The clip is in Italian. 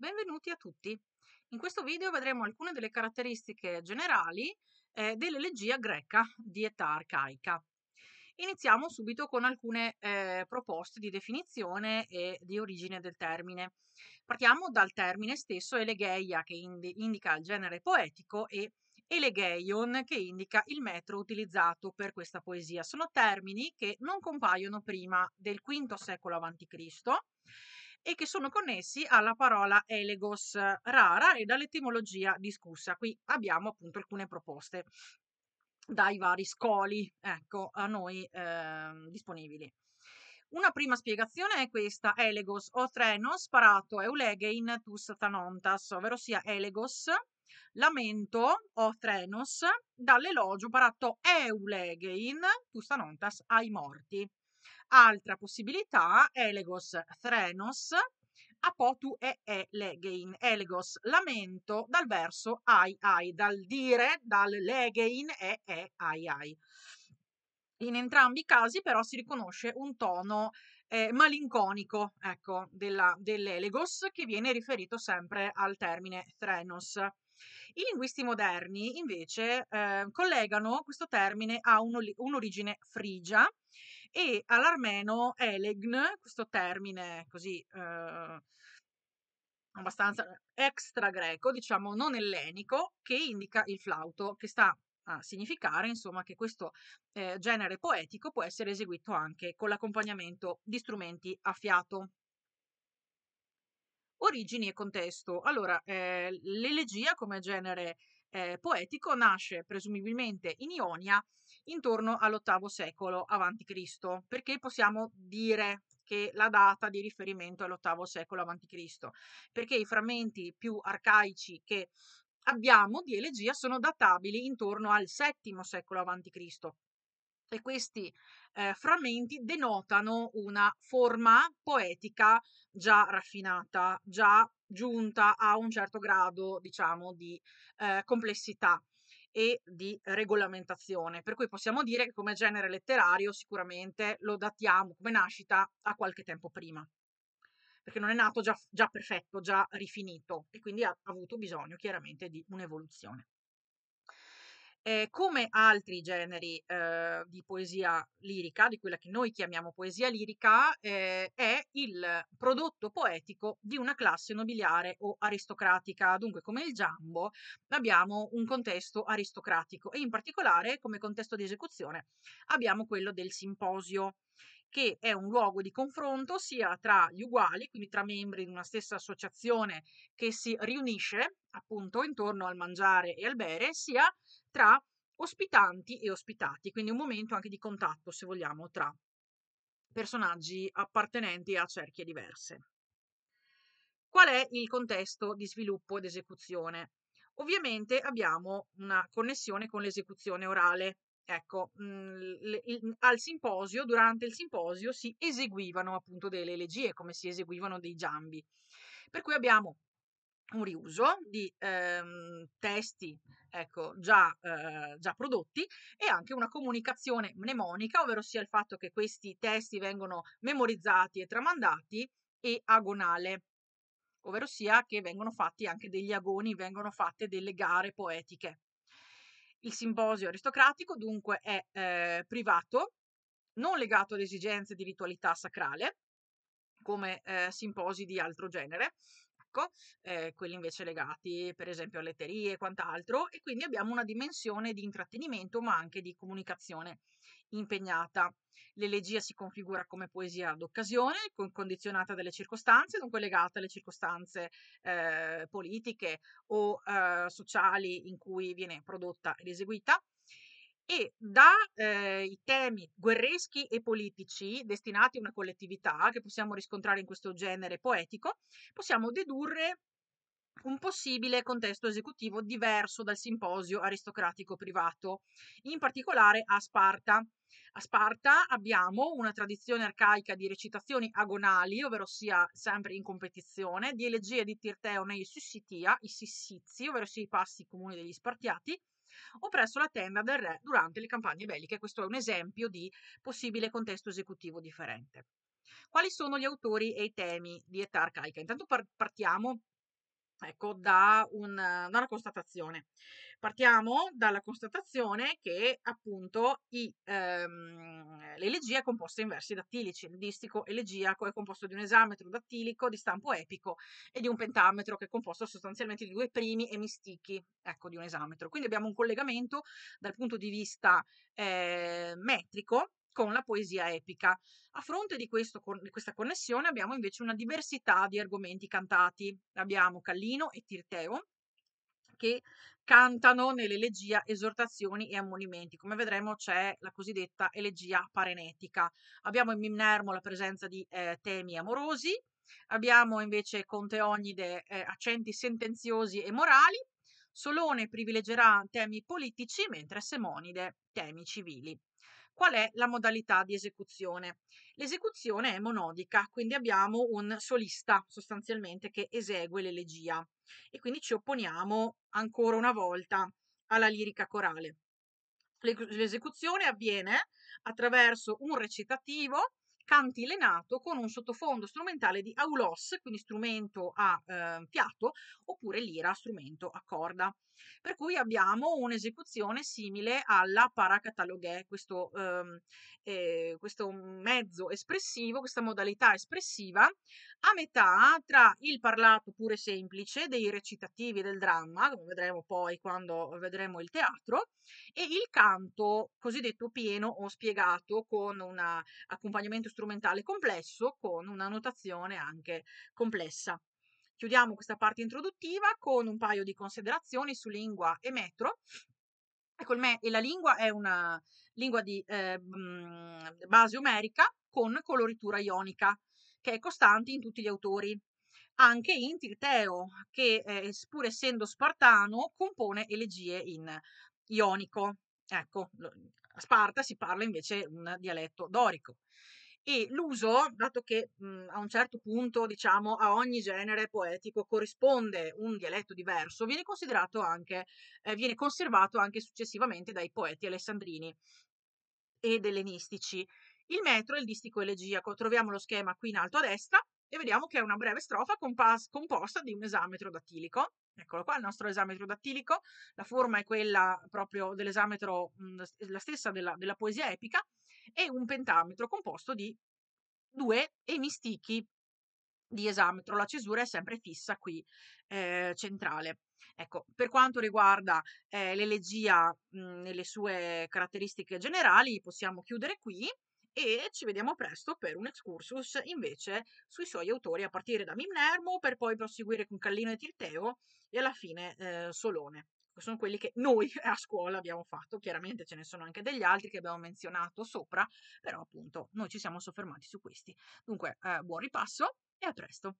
Benvenuti a tutti! In questo video vedremo alcune delle caratteristiche generali eh, dell'elegia greca di età arcaica. Iniziamo subito con alcune eh, proposte di definizione e di origine del termine. Partiamo dal termine stesso elegeia che indi indica il genere poetico e elegeion che indica il metro utilizzato per questa poesia. Sono termini che non compaiono prima del V secolo a.C e che sono connessi alla parola elegos rara e dall'etimologia discussa. Qui abbiamo appunto alcune proposte dai vari scoli, ecco, a noi eh, disponibili. Una prima spiegazione è questa, elegos o trenos parato eulegein tus satanontas, ovvero sia elegos, lamento o trenos, dall'elogio parato eulegein tus satanontas ai morti. Altra possibilità, Elegos Threnos, apotu e e legein, elegos, lamento, dal verso ai ai, dal dire, dal legein e e ai ai. In entrambi i casi però si riconosce un tono eh, malinconico ecco, della, dell'elegos che viene riferito sempre al termine threnos. I linguisti moderni invece eh, collegano questo termine a un'origine frigia e all'armeno elegn, questo termine così eh, abbastanza eh, extra greco, diciamo non ellenico, che indica il flauto, che sta a significare insomma che questo eh, genere poetico può essere eseguito anche con l'accompagnamento di strumenti a fiato. Origini e contesto. Allora, eh, l'elegia come genere eh, poetico nasce presumibilmente in Ionia intorno all'VIII secolo a.C., perché possiamo dire che la data di riferimento è l'VIII secolo a.C., perché i frammenti più arcaici che abbiamo di elegia sono databili intorno al VII secolo a.C., e questi eh, frammenti denotano una forma poetica già raffinata, già giunta a un certo grado, diciamo, di eh, complessità e di regolamentazione. Per cui possiamo dire che come genere letterario sicuramente lo datiamo come nascita a qualche tempo prima, perché non è nato già, già perfetto, già rifinito e quindi ha avuto bisogno chiaramente di un'evoluzione. Eh, come altri generi eh, di poesia lirica, di quella che noi chiamiamo poesia lirica, eh, è il prodotto poetico di una classe nobiliare o aristocratica. Dunque, come il giambo, abbiamo un contesto aristocratico e in particolare come contesto di esecuzione abbiamo quello del simposio che è un luogo di confronto sia tra gli uguali, quindi tra membri di una stessa associazione che si riunisce appunto intorno al mangiare e al bere, sia tra ospitanti e ospitati, quindi un momento anche di contatto, se vogliamo, tra personaggi appartenenti a cerchie diverse. Qual è il contesto di sviluppo ed esecuzione? Ovviamente abbiamo una connessione con l'esecuzione orale, Ecco, mhmm, al simposio, durante il simposio si eseguivano appunto delle elegie, come si eseguivano dei giambi. Per cui abbiamo un riuso di ehm, testi ecco, già, eh, già, prodotti e anche una comunicazione mnemonica, ovvero sia il fatto che questi testi vengono memorizzati e tramandati e agonale, ovvero sia che vengono fatti anche degli agoni, vengono fatte delle gare poetiche. Il simposio aristocratico dunque è eh, privato, non legato ad esigenze di ritualità sacrale, come eh, simposi di altro genere, tabacco, eh, quelli invece legati per esempio a letterie e quant'altro, e quindi abbiamo una dimensione di intrattenimento ma anche di comunicazione impegnata. L'elegia si configura come poesia d'occasione, condizionata dalle circostanze, dunque legata alle circostanze eh, politiche o eh, sociali in cui viene prodotta ed eseguita, e dai eh, temi guerreschi e politici destinati a una collettività che possiamo riscontrare in questo genere poetico, possiamo dedurre un possibile contesto esecutivo diverso dal simposio aristocratico privato, in particolare a Sparta. A Sparta abbiamo una tradizione arcaica di recitazioni agonali, ovvero sia sempre in competizione, di elegie di Tirteo nei Sissitia, i Sissizi, ovvero sia i passi comuni degli Spartiati, o presso la tenda del re durante le campagne belliche. Questo è un esempio di possibile contesto esecutivo differente. Quali sono gli autori e i temi di età arcaica? Intanto partiamo ecco, da, un, da una constatazione. Partiamo dalla constatazione che appunto i, ehm, l'elegia è composta in versi dattilici, il distico elegiaco è composto di un esametro dattilico di stampo epico e di un pentametro che è composto sostanzialmente di due primi e mistichi, ecco, di un esametro. Quindi abbiamo un collegamento dal punto di vista eh, metrico con la poesia epica. A fronte di, questo, di questa connessione abbiamo invece una diversità di argomenti cantati. Abbiamo Callino e Tirteo, che cantano nell'elegia esortazioni e ammonimenti. Come vedremo c'è la cosiddetta elegia parenetica. Abbiamo in Mimnermo la presenza di eh, temi amorosi, abbiamo invece Conte Teognide eh, accenti sentenziosi e morali, Solone privilegerà temi politici mentre Semonide temi civili qual è la modalità di esecuzione. L'esecuzione è monodica, quindi abbiamo un solista sostanzialmente che esegue l'elegia e quindi ci opponiamo ancora una volta alla lirica corale. L'esecuzione avviene attraverso un recitativo cantilenato con un sottofondo strumentale di aulos, quindi strumento a eh, fiato, oppure lira, strumento a corda. Per cui abbiamo un'esecuzione simile alla paracataloghe, questo, ehm, eh, questo mezzo espressivo, questa modalità espressiva, a metà tra il parlato pure semplice dei recitativi del dramma, come vedremo poi quando vedremo il teatro, e il canto cosiddetto pieno o spiegato con un accompagnamento strumentale strumentale complesso con una notazione anche complessa. Chiudiamo questa parte introduttiva con un paio di considerazioni su lingua e metro. Ecco, me- e la lingua è una lingua di eh, mhmm, base omerica con coloritura ionica, che è costante in tutti gli autori. Anche in Tirteo, che eh, pur essendo spartano, compone elegie in ionico. Ecco, a Sparta si parla invece un dialetto dorico e l'uso, dato che mh, mhmm, a un certo punto, diciamo, a ogni genere poetico corrisponde un dialetto diverso, viene considerato anche, eh, viene conservato anche successivamente dai poeti alessandrini ed ellenistici. Il metro è il distico elegiaco, troviamo lo schema qui in alto a destra, e vediamo che è una breve strofa compas- composta di un esametro dattilico. Eccolo qua il nostro esametro dattilico, la forma è quella proprio dell'esametro, mhmm, la stessa della, della poesia epica, e un pentametro composto di due emistichi di esametro, la cesura è sempre fissa qui eh, centrale. Ecco, per quanto riguarda eh, l'elegia mh, mhmm, nelle sue caratteristiche generali, possiamo chiudere qui e ci vediamo presto per un excursus invece sui suoi autori a partire da Mimnermo per poi proseguire con Callino e Tirteo e alla fine eh, Solone. Sono quelli che noi a scuola abbiamo fatto, chiaramente ce ne sono anche degli altri che abbiamo menzionato sopra, però appunto noi ci siamo soffermati su questi. Dunque, eh, buon ripasso e a presto!